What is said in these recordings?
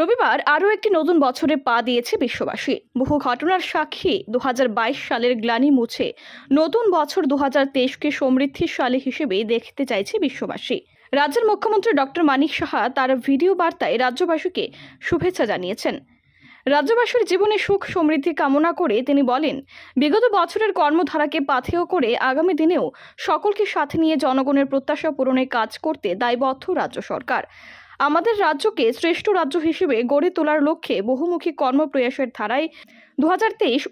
রবিবার আরও একটি নতুন বছরে পা দিয়েছে বিশ্ববাসী বহু ঘটনার সাক্ষী দু সালের গ্লানি মুছে নতুন বছর দু হাজার তেইশকে সমৃদ্ধির সালে হিসেবে দেখতে চাইছে বিশ্ববাসী রাজ্যের মুখ্যমন্ত্রী ডক্টর মানিক সাহা তার ভিডিও বার্তায় রাজ্যবাসীকে শুভেচ্ছা জানিয়েছেন রাজ্যবাসীর জীবনে সুখ সমৃদ্ধি কামনা করে তিনি বলেন বিগত বছরের কর্মধারাকে পাথেয় করে আগামী দিনেও সকলকে সাথে নিয়ে জনগণের প্রত্যাশা পূরণে কাজ করতে দায়বদ্ধ রাজ্য সরকার আমাদের রাজ্যকে শ্রেষ্ঠ রাজ্য হিসেবে গড়ে তোলার লক্ষ্যে বহুমুখী কর্মপ্রয়াসের ধারায় দু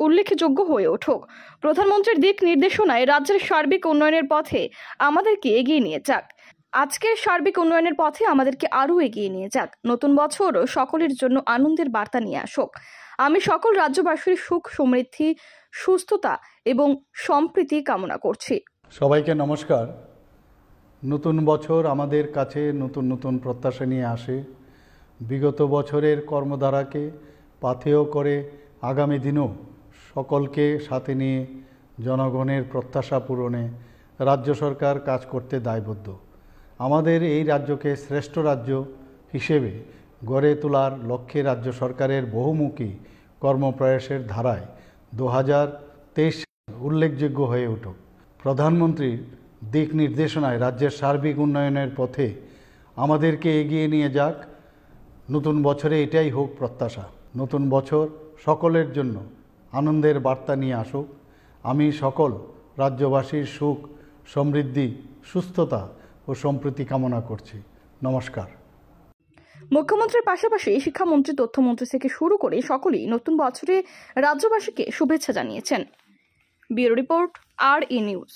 উল্লেখযোগ্য হয়ে ওঠুক প্রধানমন্ত্রীর দিক নির্দেশনায় রাজ্যের সার্বিক উন্নয়নের পথে আমাদেরকে এগিয়ে নিয়ে যাক আজকের সার্বিক উন্নয়নের পথে আমাদেরকে আরও এগিয়ে নিয়ে যাক নতুন বছর সকলের জন্য আনন্দের বার্তা নিয়ে আসুক আমি সকল রাজ্যবাসীর সুখ সমৃদ্ধি সুস্থতা এবং সম্প্রীতি কামনা করছি সবাইকে নমস্কার নতুন বছর আমাদের কাছে নতুন নতুন প্রত্যাশা নিয়ে আসে বিগত বছরের কর্মধারাকে পাথেয় করে আগামী দিনও সকলকে সাথে নিয়ে জনগণের প্রত্যাশা পূরণে রাজ্য সরকার কাজ করতে দায়বদ্ধ আমাদের এই রাজ্যকে শ্রেষ্ঠ রাজ্য হিসেবে গড়ে তোলার লক্ষ্যে রাজ্য সরকারের বহুমুখী কর্মপ্রয়াসের ধারায় দু হাজার উল্লেখযোগ্য হয়ে উঠুক প্রধানমন্ত্রীর দিক নির্দেশনায় রাজ্যের সার্বিক উন্নয়নের পথে আমাদেরকে এগিয়ে নিয়ে যাক নতুন বছরে এটাই হোক প্রত্যাশা নতুন বছর সকলের জন্য আনন্দের বার্তা নিয়ে আসুক আমি সকল রাজ্যবাসীর সুখ সমৃদ্ধি সুস্থতা ও সম্প্রীতি কামনা করছি নমস্কার মুখ্যমন্ত্রীর পাশাপাশি শিক্ষামন্ত্রী তথ্যমন্ত্রী থেকে শুরু করে সকলেই নতুন বছরে রাজ্যবাসীকে শুভেচ্ছা জানিয়েছেন ব্যুরো রিপোর্ট আর ই নিউজ